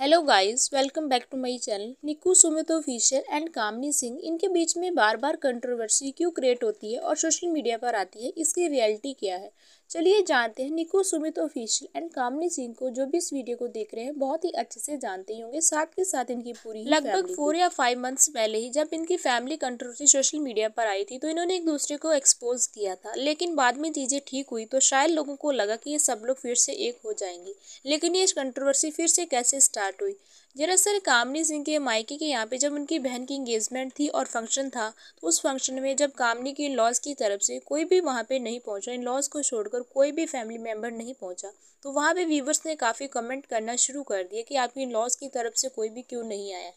hello guys welcome back to my channel Niku Sumit official and Kamni Singh इनके बीच में बार बार कंट्रोवर्सी क्यों क्रिएट होती है और सोशल मीडिया पर आती है इसकी रियलिटी क्या है चलिए जानते हैं निकू सुमित ऑफिशियल एंड कामनी सिंह को जो भी इस वीडियो को देख रहे हैं बहुत ही अच्छे से जानते ही होंगे साथ के साथ इनकी पूरी लगभग फोर या फाइव मंथ्स पहले ही जब इनकी फैमिली कंट्रोवर्सी सोशल मीडिया पर आई थी तो इन्होंने एक दूसरे को एक्सपोज किया था लेकिन बाद में चीज़ें ठीक हुई तो शायद लोगों को लगा कि ये सब लोग फिर से एक हो जाएंगी लेकिन ये कंट्रोवर्सी फिर से कैसे स्टार्ट टॉय दरअसल कामनी सिंह के मायके के यहाँ पे जब उनकी बहन की इंगेजमेंट थी और फंक्शन था तो उस फंक्शन में जब कामनी की लॉज की तरफ से कोई भी वहाँ पे नहीं पहुँचा इन लॉज को छोड़कर कोई भी फैमिली मेम्बर नहीं पहुँचा तो वहाँ पे व्यूवर्स ने काफ़ी कमेंट करना शुरू कर दिया कि आपकी इन लॉज की तरफ से कोई भी क्यों नहीं आया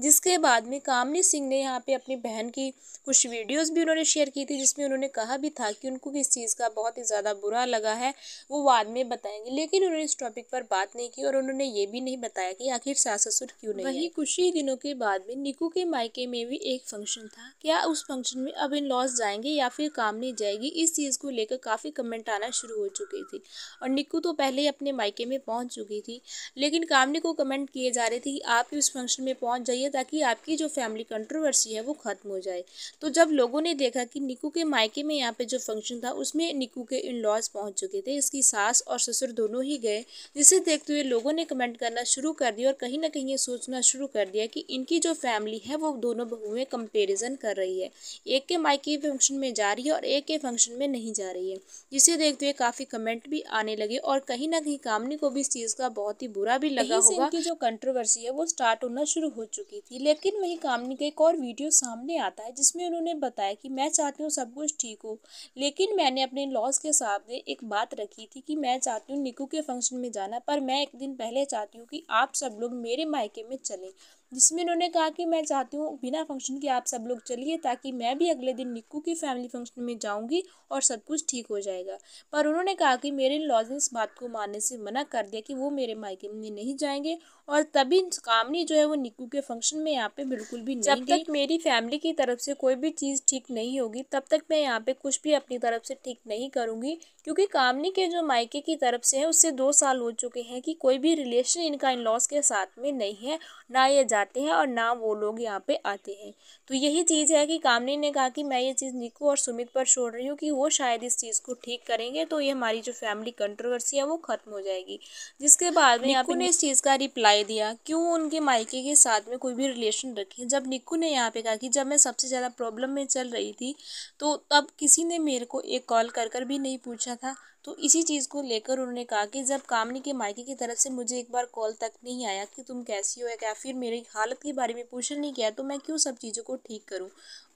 जिसके बाद में कामनी सिंह ने यहाँ पर अपनी बहन की कुछ वीडियोज़ भी उन्होंने शेयर की थी जिसमें उन्होंने कहा भी था कि उनको किस चीज़ का बहुत ही ज़्यादा बुरा लगा है वो बाद में बताएंगे लेकिन उन्होंने इस टॉपिक पर बात नहीं की और उन्होंने ये भी नहीं बताया कि आखिर सास ससुर क्यों नहीं वही कुछ ही दिनों के बाद में निकू के मायके में भी एक फंक्शन था क्या उस फंक्शन में अब इन लॉस जाएंगे या फिर काम नहीं जाएगी इस चीज़ को लेकर काफ़ी कमेंट आना शुरू हो चुकी थी और निकू तो पहले ही अपने मायके में पहुंच चुकी थी लेकिन कामनी को कमेंट किए जा रहे थे कि आप उस फंक्शन में पहुंच जाइए ताकि आपकी जो फैमिली कंट्रोवर्सी है वो ख़त्म हो जाए तो जब लोगों ने देखा कि निकू के मायके में यहाँ पे जो फंक्शन था उसमें निकू के इन लॉज पहुँच चुके थे इसकी सास और ससुर दोनों ही गए जिसे देखते हुए लोगों ने कमेंट करना शुरू कर दिया और कहीं ना कहीं ये सोचना शुरू कर दिया कि इनकी जो फैमिली है वो दोनों बहुएँ कंपेरिजन कर रही है एक के मायके फंक्शन में जा रही है और एक के फंक्शन में नहीं जा रही है जिसे देखते हुए काफ़ी कमेंट भी आने लगे और कहीं ना कहीं कामनी को भी इस चीज़ का बहुत ही बुरा भी लगा होगा की जो कंट्रोवर्सी है वो स्टार्ट होना शुरू हो चुकी थी लेकिन वही कामनी का एक और वीडियो सामने आता है जिसमें उन्होंने बताया कि मैं चाहती हूँ सब कुछ ठीक हो लेकिन मैंने अपने लॉस के सामने एक बात रखी थी कि मैं चाहती हूँ निकू के फंक्शन में जाना पर मैं एक दिन पहले चाहती हूँ कि आप सब लोग मेरे अपने मायके में चले जिसमें उन्होंने कहा कि मैं चाहती हूँ बिना फंक्शन के आप सब लोग चलिए ताकि मैं भी अगले दिन निक्कू की फैमिली फंक्शन में जाऊँगी और सब कुछ ठीक हो जाएगा पर उन्होंने कहा कि मेरे लॉज ने इस बात को मानने से मना कर दिया कि वो मेरे मायके में नहीं जाएंगे और तभी कामनी जो है वो निक्कू के फंक्शन में यहाँ पे बिल्कुल भी नहीं जब तक मेरी फैमिली की तरफ से कोई भी चीज़ ठीक नहीं होगी तब तक मैं यहाँ पे कुछ भी अपनी तरफ से ठीक नहीं करूँगी क्योंकि कामनी के जो मायके की तरफ से है उससे दो साल हो चुके हैं कि कोई भी रिलेशन इनका इन लॉज के साथ में में नहीं है ना ये जाते हैं और ना वो लोग यहाँ पे आते हैं तो यही चीज़ है कि कामनी ने कहा कि मैं ये चीज़ निकू और सुमित पर छोड़ रही हूँ कि वो शायद इस चीज़ को ठीक करेंगे तो ये हमारी जो फैमिली कंट्रोवर्सी है वो ख़त्म हो जाएगी जिसके बाद में निकू ने इस चीज़ का रिप्लाई दिया क्यों उनके मायके के साथ में कोई भी रिलेशन रखे जब निक्कू ने यहाँ पे कहा कि जब मैं सबसे ज़्यादा प्रॉब्लम में चल रही थी तो तब किसी ने मेरे को एक कॉल कर कर भी नहीं पूछा था तो इसी चीज़ को लेकर उन्होंने कहा कि जब कामनी के मायके की तरफ से मुझे एक बार कॉल तक नहीं आया कि तुम कैसी हो या फिर मेरी हालत के बारे में पूछ नहीं किया तो मैं क्यों सब चीज़ों को ठीक करूँ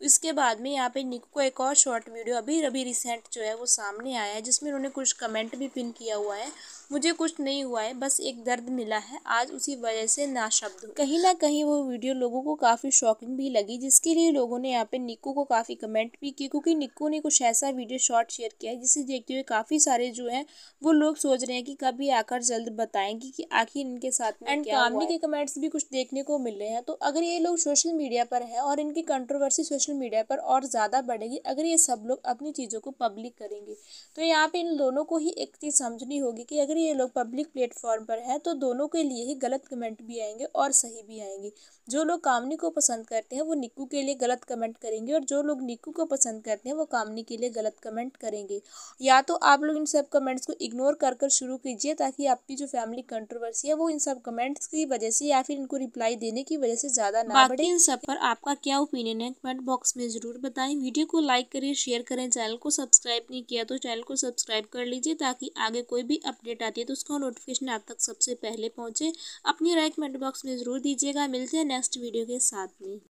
इसके बाद में यहाँ पे निकू को एक और शॉर्ट वीडियो अभी अभी रिसेंट जो है वो सामने आया है जिसमें उन्होंने कुछ कमेंट भी पिन किया हुआ है मुझे कुछ नहीं हुआ है बस एक दर्द मिला है आज उसी वजह से ना शब्द कहीं ना कहीं वो वीडियो लोगों को काफ़ी शॉकिंग भी लगी जिसके लिए लोगों ने यहाँ पे निक्कू को काफ़ी कमेंट भी किए क्योंकि निक्कू ने कुछ ऐसा वीडियो शॉर्ट शेयर किया जिसे देखते हुए काफ़ी सारे सारे जो हैं वो लोग सोच रहे हैं कि कभी आकर जल्द बताएंगे कि आखिर इनके साथ में एंड कामनी के कमेंट्स भी कुछ देखने को मिल रहे हैं तो अगर ये लोग सोशल मीडिया पर है और इनकी कंट्रोवर्सी सोशल मीडिया पर और ज़्यादा बढ़ेगी अगर ये सब लोग अपनी चीज़ों को पब्लिक करेंगे तो यहाँ पे इन दोनों को ही एक चीज़ समझनी होगी कि अगर ये लोग पब्लिक प्लेटफॉर्म पर है तो दोनों के लिए ही गलत कमेंट भी आएंगे और सही भी आएंगे जो लोग कामनी को पसंद करते हैं वो निक्कू के लिए गलत कमेंट करेंगे और जो लोग निक्कू को पसंद करते हैं वो कामनी के लिए गलत कमेंट करेंगे या तो आप लोग इन सब कमेंट्स को इग्नोर कर कर शुरू कीजिए ताकि आपकी जो फैमिली कंट्रोवर्सी है वो इन सब कमेंट्स की वजह से या फिर इनको रिप्लाई देने की वजह से ज़्यादा ना बढ़े इन सब पर आपका क्या ओपिनियन है कमेंट बॉक्स में ज़रूर बताएं वीडियो को लाइक करें शेयर करें चैनल को सब्सक्राइब नहीं किया तो चैनल को सब्सक्राइब कर लीजिए ताकि आगे कोई भी अपडेट आती है तो उसका नोटिफिकेशन आप तक सबसे पहले पहुँचे अपनी राय कमेंट बॉक्स में ज़रूर दीजिएगा मिलते हैं नेक्स्ट वीडियो के साथ में